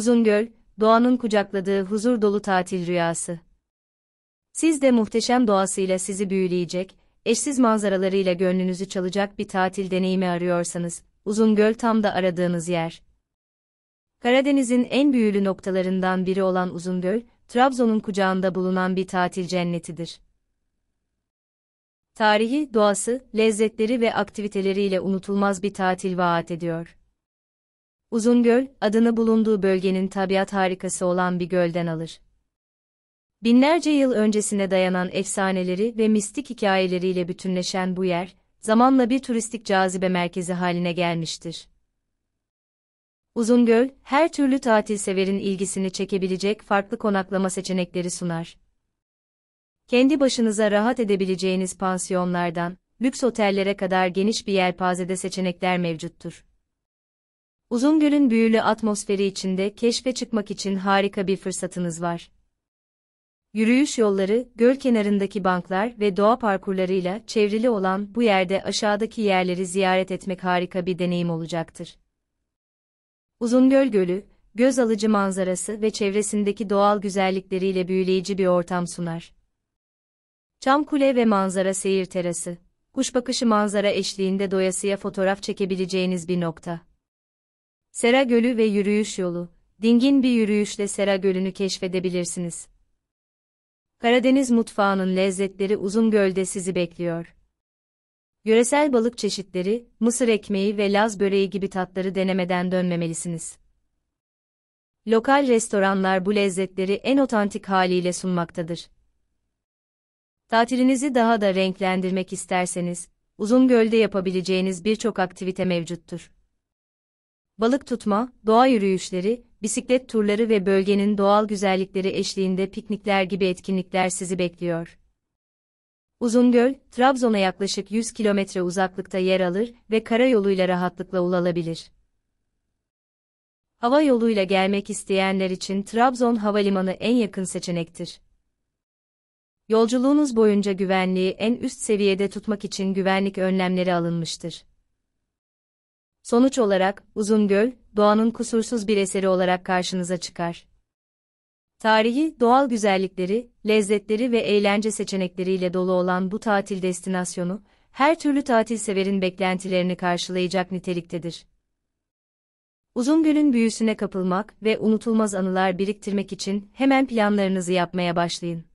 Uzungöl, doğanın kucakladığı huzur dolu tatil rüyası. Siz de muhteşem doğasıyla sizi büyüleyecek, eşsiz manzaralarıyla gönlünüzü çalacak bir tatil deneyimi arıyorsanız, Uzungöl tam da aradığınız yer. Karadeniz'in en büyülü noktalarından biri olan Uzungöl, Trabzon'un kucağında bulunan bir tatil cennetidir. Tarihi, doğası, lezzetleri ve aktiviteleriyle unutulmaz bir tatil vaat ediyor. Uzungöl, adını bulunduğu bölgenin tabiat harikası olan bir gölden alır. Binlerce yıl öncesine dayanan efsaneleri ve mistik hikayeleriyle bütünleşen bu yer, zamanla bir turistik cazibe merkezi haline gelmiştir. Uzungöl, her türlü tatil severin ilgisini çekebilecek farklı konaklama seçenekleri sunar. Kendi başınıza rahat edebileceğiniz pansiyonlardan, lüks otellere kadar geniş bir yelpazede seçenekler mevcuttur. Uzun Gölün büyülü atmosferi içinde keşfe çıkmak için harika bir fırsatınız var. Yürüyüş yolları, göl kenarındaki banklar ve doğa parkurlarıyla çevrili olan bu yerde aşağıdaki yerleri ziyaret etmek harika bir deneyim olacaktır. Uzun Göl Gölü, göz alıcı manzarası ve çevresindeki doğal güzellikleriyle büyüleyici bir ortam sunar. Çam kule ve manzara seyir terası, kuş bakışı manzara eşliğinde doyasıya fotoğraf çekebileceğiniz bir nokta. Sera Gölü ve Yürüyüş Yolu, dingin bir yürüyüşle Sera Gölü'nü keşfedebilirsiniz. Karadeniz mutfağının lezzetleri Uzun Göl'de sizi bekliyor. Yöresel balık çeşitleri, mısır ekmeği ve laz böreği gibi tatları denemeden dönmemelisiniz. Lokal restoranlar bu lezzetleri en otantik haliyle sunmaktadır. Tatilinizi daha da renklendirmek isterseniz, Uzungöl'de yapabileceğiniz birçok aktivite mevcuttur balık tutma, doğa yürüyüşleri, bisiklet turları ve bölgenin doğal güzellikleri eşliğinde piknikler gibi etkinlikler sizi bekliyor. Uzungöl, Trabzon'a yaklaşık 100 kilometre uzaklıkta yer alır ve karayoluyla rahatlıkla ulaşılabilir. Hava yoluyla gelmek isteyenler için Trabzon Havalimanı en yakın seçenektir. Yolculuğunuz boyunca güvenliği en üst seviyede tutmak için güvenlik önlemleri alınmıştır. Sonuç olarak, Uzungöl, doğanın kusursuz bir eseri olarak karşınıza çıkar. Tarihi, doğal güzellikleri, lezzetleri ve eğlence seçenekleriyle dolu olan bu tatil destinasyonu, her türlü tatil severin beklentilerini karşılayacak niteliktedir. Uzungöl'ün büyüsüne kapılmak ve unutulmaz anılar biriktirmek için hemen planlarınızı yapmaya başlayın.